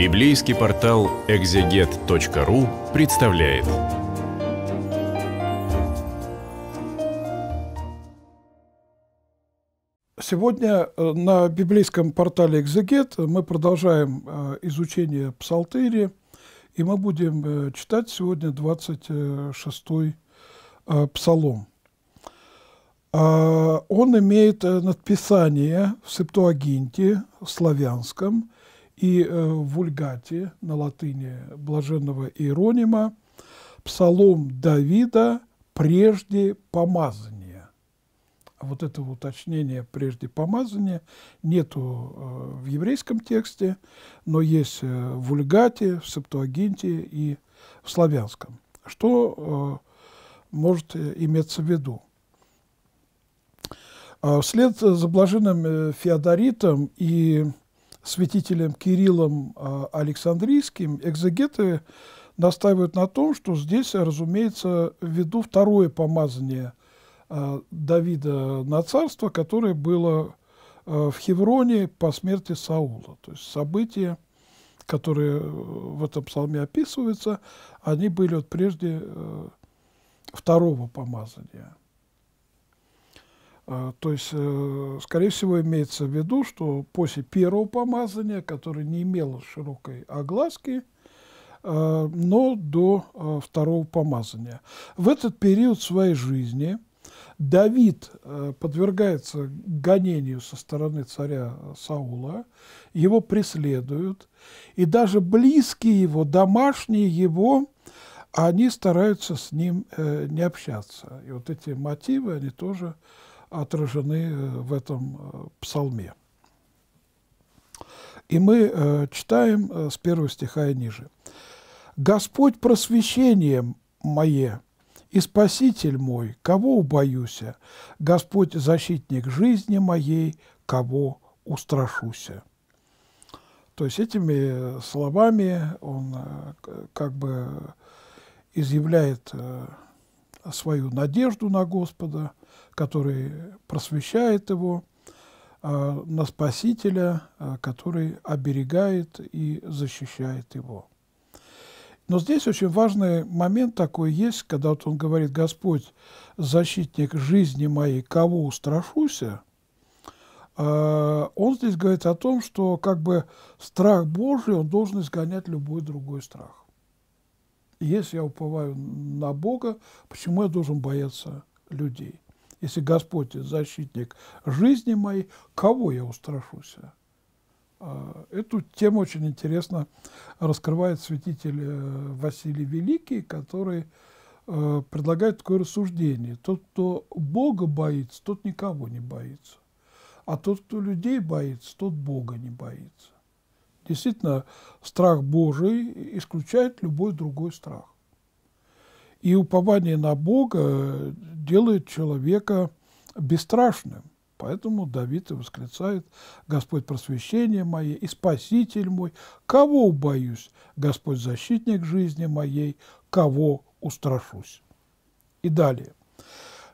Библейский портал экзегет.ру представляет. Сегодня э, на библейском портале «Экзегет» мы продолжаем э, изучение Псалтыри, и мы будем э, читать сегодня 26-й псалом. А, он имеет надписание в Септуагинте, в славянском, и в э, Вульгате на латыни блаженного Иеронима «Псалом Давида прежде помазания». вот этого уточнения «прежде помазания» нету э, в еврейском тексте, но есть э, в Вульгате, в Септуагинте и в славянском. Что может иметься в виду? Вслед за блаженным Феодоритом и святителем Кириллом а, Александрийским, экзегеты настаивают на том, что здесь, разумеется, ввиду второе помазание а, Давида на царство, которое было а, в Хевроне по смерти Саула. То есть события, которые э, в этом псалме описываются, они были вот прежде э, второго помазания. А, то есть, э, скорее всего, имеется в виду, что после первого помазания, которое не имело широкой огласки, а, но до а, второго помазания. В этот период своей жизни Давид э, подвергается гонению со стороны царя Саула, его преследуют, и даже близкие его, домашние его, они стараются с ним э, не общаться. И вот эти мотивы, они тоже отражены э, в этом э, псалме. И мы э, читаем с первого стиха и ниже. «Господь просвещением мое, и Спаситель мой, кого убоюся? Господь защитник жизни моей, кого устрашуся?» То есть этими словами он как бы изъявляет свою надежду на Господа – который просвещает его, а, на Спасителя, а, который оберегает и защищает его. Но здесь очень важный момент такой есть, когда вот он говорит, «Господь, защитник жизни моей, кого устрашуся?» а, Он здесь говорит о том, что как бы страх Божий, он должен изгонять любой другой страх. если я уповаю на Бога, почему я должен бояться людей? если Господь защитник жизни моей, кого я устрашусь? А, эту тему очень интересно раскрывает святитель э, Василий Великий, который э, предлагает такое рассуждение. Тот, кто Бога боится, тот никого не боится. А тот, кто людей боится, тот Бога не боится. Действительно, страх Божий исключает любой другой страх. И упование на Бога делает человека бесстрашным. Поэтому Давид и восклицает, «Господь просвещение мое и Спаситель мой, кого боюсь? Господь защитник жизни моей, кого устрашусь?» И далее.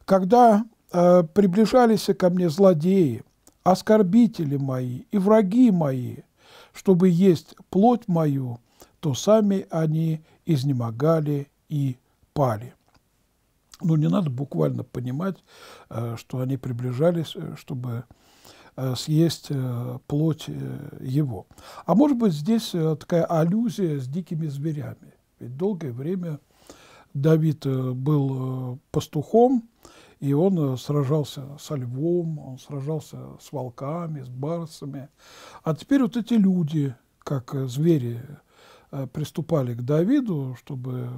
«Когда э, приближались ко мне злодеи, оскорбители мои и враги мои, чтобы есть плоть мою, то сами они изнемогали и пали. Ну, не надо буквально понимать, э, что они приближались, э, чтобы э, съесть плоть его. А может быть, здесь такая аллюзия с дикими зверями. Ведь долгое время Давид был пастухом, и он сражался со львом, он сражался с волками, с барсами. А теперь вот эти люди, как звери, приступали к Давиду, чтобы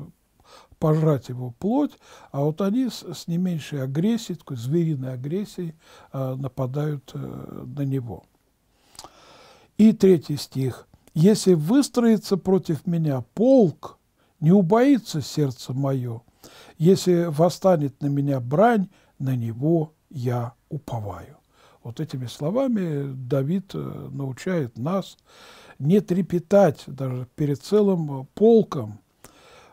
пожрать его плоть, а вот они с, с не меньшей агрессией, такой звериной агрессией э, нападают э, на него. И третий стих. «Если выстроится против меня полк, не убоится сердце мое, если восстанет на меня брань, на него я уповаю». Вот этими словами Давид э, научает нас не трепетать даже перед целым полком,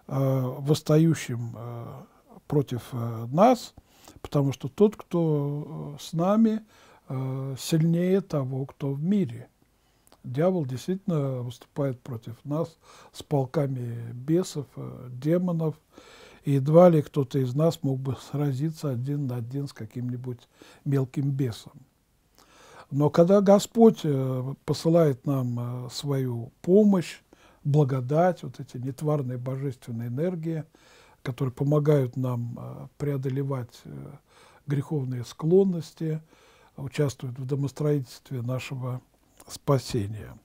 Э, восстающим э, против э, нас, потому что тот, кто с нами, сильнее того, кто в мире. Дьявол действительно выступает против нас с полками бесов, демонов. И едва ли кто-то из нас мог бы сразиться один на один с каким-нибудь мелким бесом. Но когда Господь посылает нам свою помощь, благодать, вот эти нетварные божественные энергии, которые помогают нам э, преодолевать э, греховные склонности, участвуют в домостроительстве нашего спасения.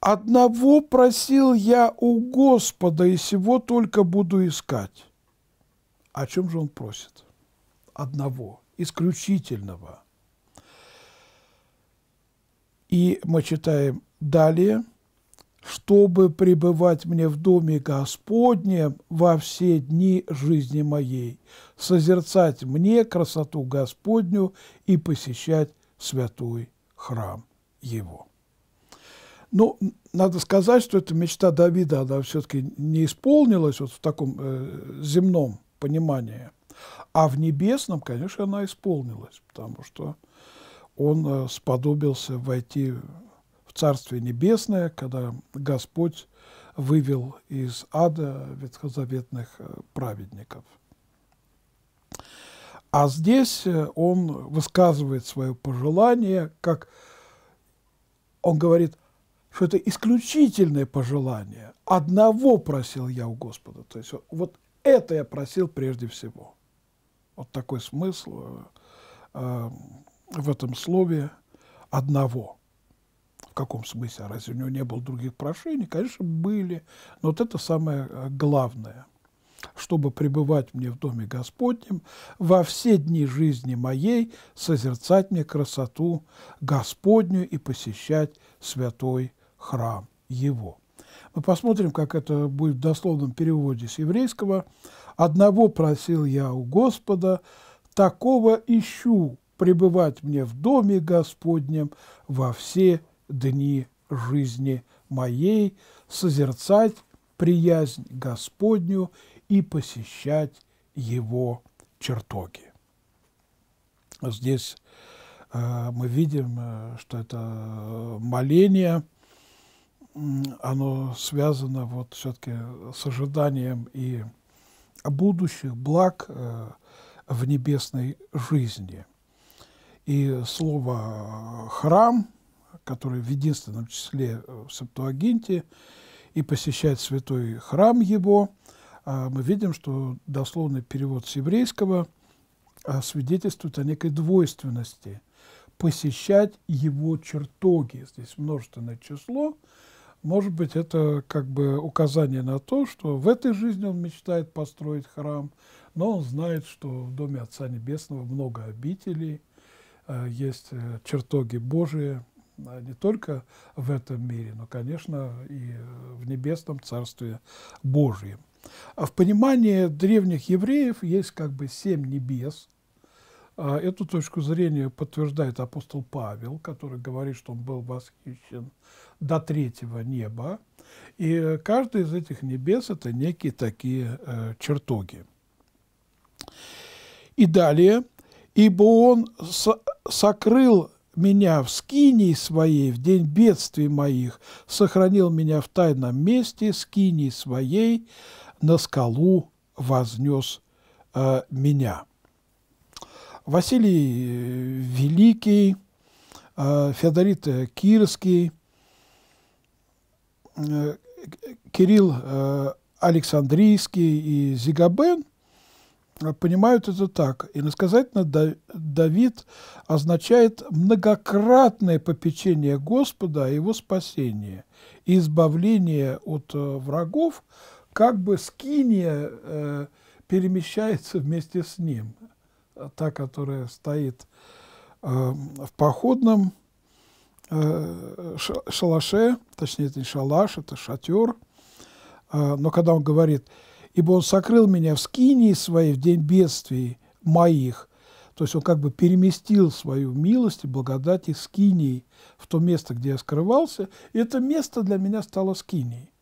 «Одного просил я у Господа, и всего только буду искать». О чем же он просит? Одного, исключительного. И мы читаем Далее, чтобы пребывать мне в доме Господнем во все дни жизни моей, созерцать мне красоту Господню и посещать святой храм Его. Ну, надо сказать, что эта мечта Давида, она все-таки не исполнилась вот в таком э, земном понимании, а в небесном, конечно, она исполнилась, потому что он э, сподобился войти Царствие Небесное, когда Господь вывел из ада ветхозаветных э, праведников. А здесь э, он высказывает свое пожелание, как он говорит, что это исключительное пожелание. Одного просил я у Господа. То есть вот это я просил прежде всего. Вот такой смысл э, в этом слове «одного» каком смысле? А разве у него не было других прошений? Конечно, были. Но вот это самое э, главное чтобы пребывать мне в Доме Господнем, во все дни жизни моей созерцать мне красоту Господню и посещать святой храм Его. Мы посмотрим, как это будет в дословном переводе с еврейского. «Одного просил я у Господа, такого ищу пребывать мне в Доме Господнем во все дни жизни моей, созерцать приязнь Господню и посещать Его чертоги. Здесь э, мы видим, э, что это моление, оно связано вот все-таки с ожиданием и будущих благ э, в небесной жизни. И слово «храм» который в единственном числе э, в Септуагинте, и посещает святой храм его, а, мы видим, что дословный перевод с еврейского а, свидетельствует о некой двойственности. Посещать его чертоги, здесь множественное число, может быть, это как бы указание на то, что в этой жизни он мечтает построить храм, но он знает, что в Доме Отца Небесного много обителей, э, есть э, чертоги Божии, а, не только в этом мире, но, конечно, и в небесном Царстве Божьем. А в понимании древних евреев есть как бы семь небес. А, эту точку зрения подтверждает апостол Павел, который говорит, что он был восхищен до третьего неба. И каждый из этих небес – это некие такие э, чертоги. И далее, «Ибо он сокрыл меня в скинии своей в день бедствий моих, сохранил меня в тайном месте скинии своей, на скалу вознес э, меня». Василий э, Великий, э, Феодорит э, Кирский, э, Кирилл э, Александрийский и Зигабен – понимают это так. И насказательно Давид означает многократное попечение Господа о его спасении и избавление от э, врагов, как бы скиния э, перемещается вместе с ним, та, которая стоит э, в походном шалаше, точнее, это не шалаш, это шатер. Но когда он говорит – ибо Он сокрыл меня в скинии своей в день бедствий моих». То есть он как бы переместил свою милость и благодать из скинии в то место, где я скрывался, и это место для меня стало скинией.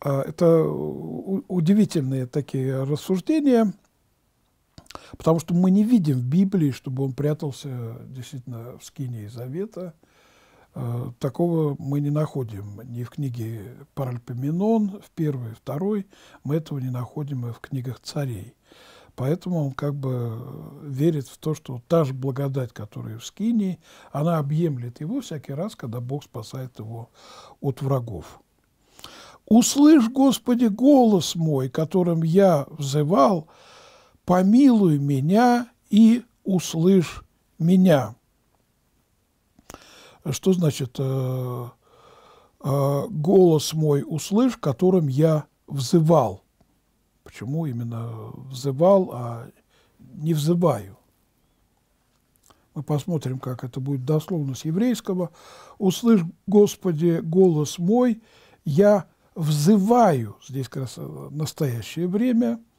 А, это удивительные такие рассуждения, потому что мы не видим в Библии, чтобы он прятался действительно в скинии Завета – Э, такого мы не находим ни в книге Паральпоменон, в первой, второй, мы этого не находим и в книгах царей. Поэтому он как бы э, верит в то, что та же благодать, которая в Скинии, она объемлет его всякий раз, когда Бог спасает его от врагов. «Услышь, Господи, голос мой, которым я взывал, помилуй меня и услышь меня». Что значит э, э, «голос мой услышь, которым я взывал»? Почему именно взывал, а не взываю? Мы посмотрим, как это будет дословно с еврейского. «Услышь, Господи, голос мой, я взываю». Здесь как раз э, настоящее время –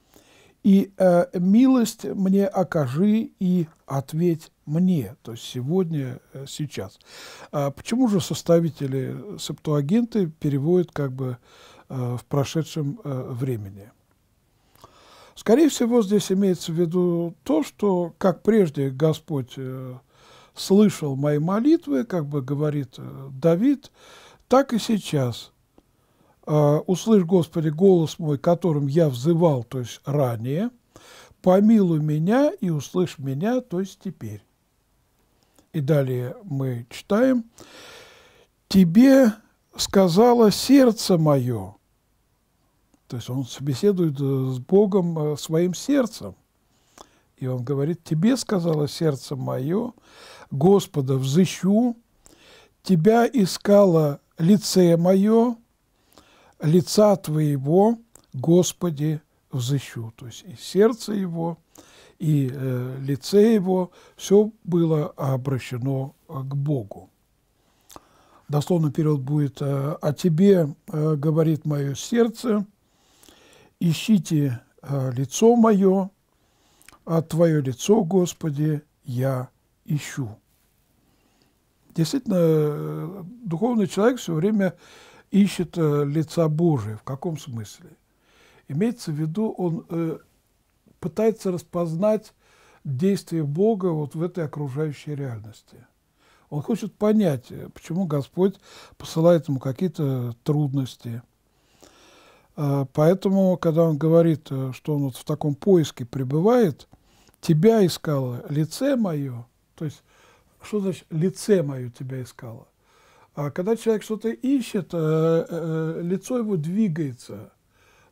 и э, милость мне окажи и ответь мне, то есть сегодня, э, сейчас. А почему же составители септуагенты переводят как бы э, в прошедшем э, времени? Скорее всего, здесь имеется в виду то, что, как прежде Господь э, слышал мои молитвы, как бы говорит э, Давид, так и сейчас а, «Услышь, Господи, голос мой, которым я взывал, то есть ранее, помилуй меня и услышь меня, то есть теперь». И далее мы читаем «Тебе сказала сердце мое». То есть он собеседует э, с Богом э, своим сердцем. И он говорит, «Тебе сказала сердце мое, Господа взыщу, тебя искало лице мое, лица Твоего, Господи, взыщу». То есть и сердце его, и э, лице его, все было обращено э, к Богу. Дословный перевод будет «О э, «А тебе э, говорит мое сердце, ищите лицо мое, а Твое лицо, Господи, я ищу». Действительно, духовный человек все время ищет э, лица Божия. В каком смысле? Имеется в виду, он э, пытается распознать действие Бога вот в этой окружающей реальности. Он хочет понять, э, почему Господь посылает ему какие-то трудности. Э, поэтому, когда он говорит, что он вот в таком поиске пребывает, «тебя искало лице мое», то есть что значит «лице мое тебя искало»? А когда человек что-то ищет, э, э, э, лицо его двигается.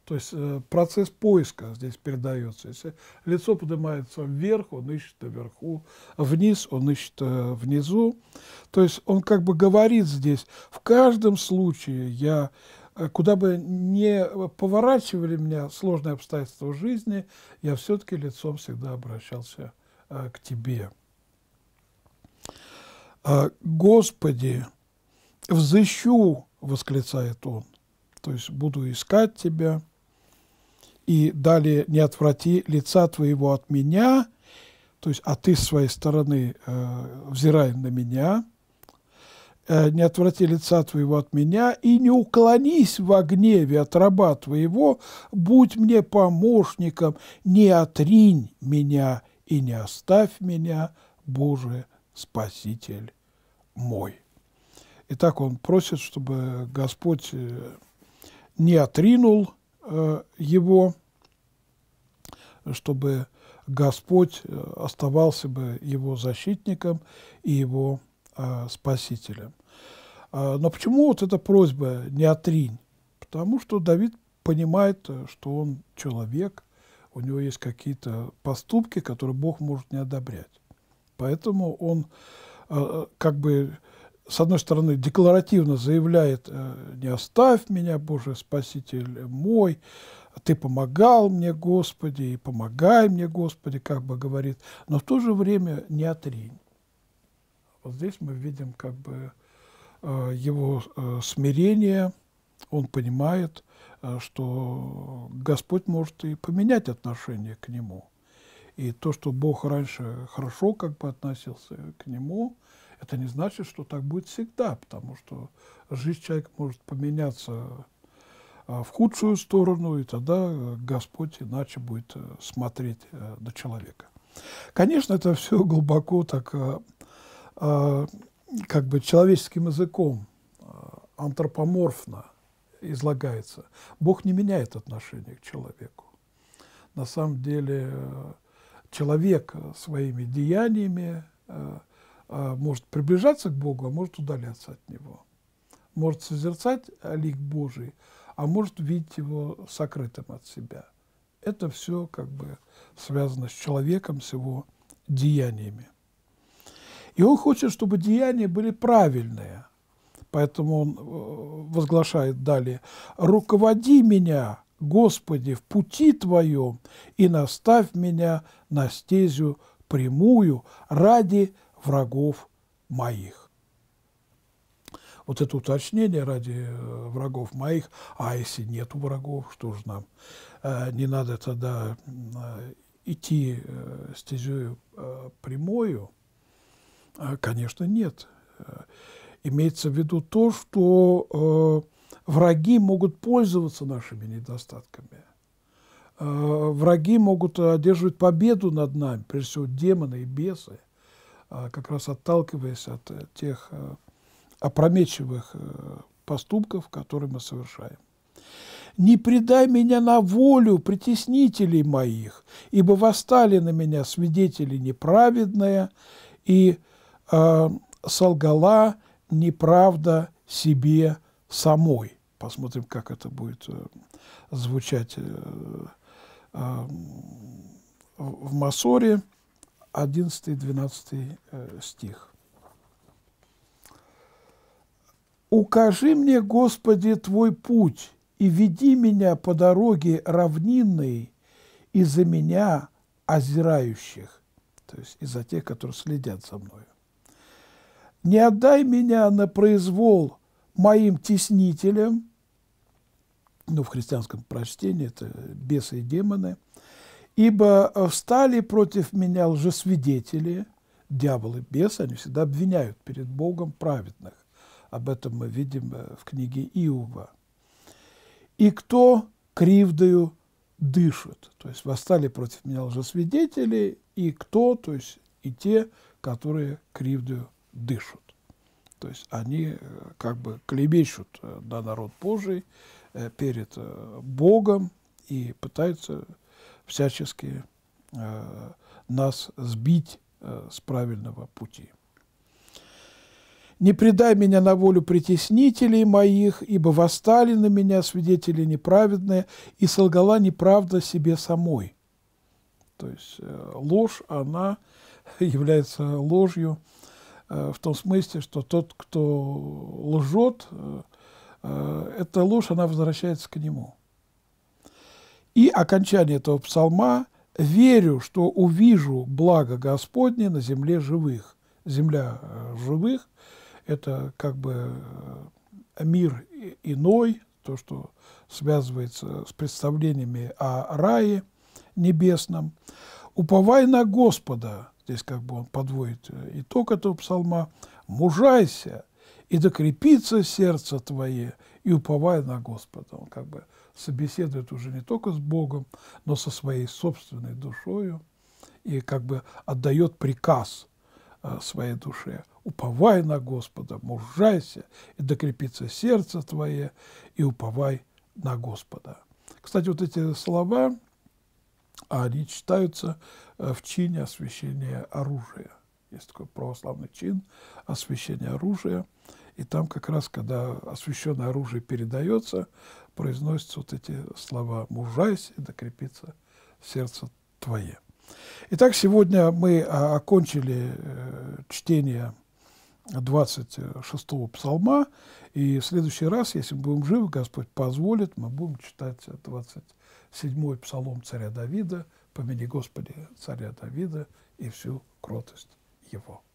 То есть процесс поиска здесь передается. Если лицо поднимается вверх, он ищет наверху, вниз, он ищет внизу. То есть он как бы говорит здесь, в каждом случае я, куда бы не поворачивали меня сложные обстоятельства жизни, я все-таки лицом всегда обращался к Тебе. А, Господи, «Взыщу!» — восклицает он. То есть «буду искать тебя». И далее «не отврати лица твоего от меня», то есть «а ты с своей стороны э, взирай на меня», э, не отврати лица твоего от меня, и не уклонись во гневе от раба твоего, будь мне помощником, не отринь меня и не оставь меня, Боже, Спаситель мой». Итак, он просит, чтобы Господь э, не отринул э, его, чтобы Господь э, оставался бы его защитником и его спасителем. А, но почему вот эта просьба «не отринь»? Потому что Давид понимает, что он человек, у него есть какие-то поступки, которые Бог может не одобрять. Поэтому он как бы с одной стороны, декларативно заявляет э, «Не оставь меня, Боже, Спаситель мой», «Ты помогал мне, Господи, и помогай мне, Господи», как бы говорит, но в то же время не отрень. Вот здесь мы видим как бы э, его э, смирение, он понимает, что Господь может и поменять отношение к нему. И то, что Бог раньше хорошо как бы относился к нему – это не значит, что так будет всегда, потому что жизнь человека может поменяться а, в худшую сторону, и тогда Господь иначе будет э, смотреть э, на человека. Конечно, это все глубоко так, э, а, как бы человеческим языком, антропоморфно излагается. Бог не меняет отношение к человеку. На самом деле человек своими деяниями а, может приближаться к Богу, а может удаляться от Него. Может созерцать лик Божий, а может видеть его сокрытым от себя. Это все как бы связано с человеком, с его деяниями. И он хочет, чтобы деяния были правильные. Поэтому он э, возглашает далее, «Руководи меня, Господи, в пути Твоем и наставь меня на стезю прямую ради врагов моих. Вот это уточнение ради э, врагов моих, а если нет врагов, что же нам? Э, не надо тогда э, идти стезю прямую? Конечно, нет. Имеется в виду то, что враги могут пользоваться нашими недостатками. Враги могут одерживать победу над нами, прежде всего демоны и бесы – а, как раз отталкиваясь от э, тех э, опрометчивых э, поступков, которые мы совершаем. «Не предай меня на волю притеснителей моих, ибо восстали на меня свидетели неправедные, и э, солгала неправда себе самой». Посмотрим, как это будет э, звучать э, э, в Масоре. 11-12 э, стих. «Укажи мне, Господи, Твой путь, и веди меня по дороге равнинной и за меня озирающих», то есть из за тех, которые следят за мною. «Не отдай меня на произвол моим теснителям», ну, в христианском прочтении это бесы и демоны – Ибо э, встали против меня лжесвидетели, дьяволы, бесы, они всегда обвиняют перед Богом праведных. Об этом мы видим э, в книге Иова. «И кто кривдою дышит?» То есть восстали против меня лжесвидетели, и кто, то есть и те, которые кривдою дышат. То есть они э, как бы клевещут на народ Божий перед Богом и пытаются всячески э, нас сбить э, с правильного пути. «Не предай меня на волю притеснителей моих, ибо восстали на меня свидетели неправедные, и солгала неправда себе самой». То есть э, ложь, она является ложью э, в том смысле, что тот, кто лжет, э, эта ложь, она возвращается к нему – и окончание этого псалма «Верю, что увижу благо Господне на земле живых». Земля э, живых – это как бы э, мир иной, то, что связывается с представлениями о рае небесном. «Уповай на Господа», здесь как бы он подводит э, итог этого псалма, «мужайся, и докрепится сердце твое, и уповай на Господа». Он как бы собеседует уже не только с Богом, но со своей собственной душою и как бы отдает приказ э, своей душе. Уповай на Господа, мужайся, и докрепится сердце твое, и уповай на Господа. Кстати, вот эти слова, они читаются э, в чине освящения оружия есть такой православный чин, освящения оружия. И там как раз, когда освященное оружие передается, произносятся вот эти слова «мужайся, и крепится сердце твое». Итак, сегодня мы а, окончили э, чтение 26-го псалма, и в следующий раз, если мы будем живы, Господь позволит, мы будем читать 27-й псалом царя Давида, «Помяни Господи царя Давида и всю кротость Jawohl.